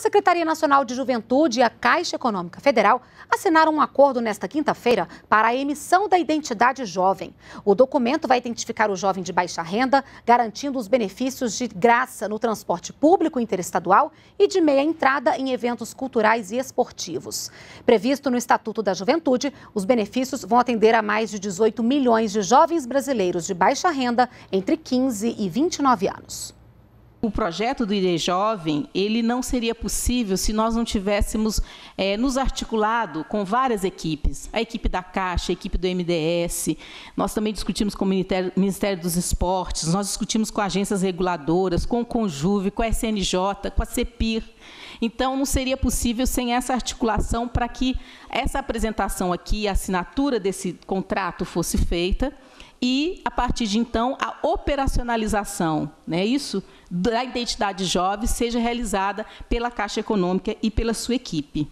Secretaria Nacional de Juventude e a Caixa Econômica Federal assinaram um acordo nesta quinta-feira para a emissão da identidade jovem. O documento vai identificar o jovem de baixa renda, garantindo os benefícios de graça no transporte público interestadual e de meia entrada em eventos culturais e esportivos. Previsto no Estatuto da Juventude, os benefícios vão atender a mais de 18 milhões de jovens brasileiros de baixa renda entre 15 e 29 anos o projeto do ID Jovem ele não seria possível se nós não tivéssemos é, nos articulado com várias equipes, a equipe da Caixa, a equipe do MDS, nós também discutimos com o Ministério, Ministério dos Esportes, nós discutimos com agências reguladoras, com o Conjuve, com a SNJ, com a CEPIR. Então, não seria possível sem essa articulação para que essa apresentação aqui, a assinatura desse contrato fosse feita e, a partir de então, a operacionalização, né, isso, da identidade jovem seja realizada pela Caixa Econômica e pela sua equipe.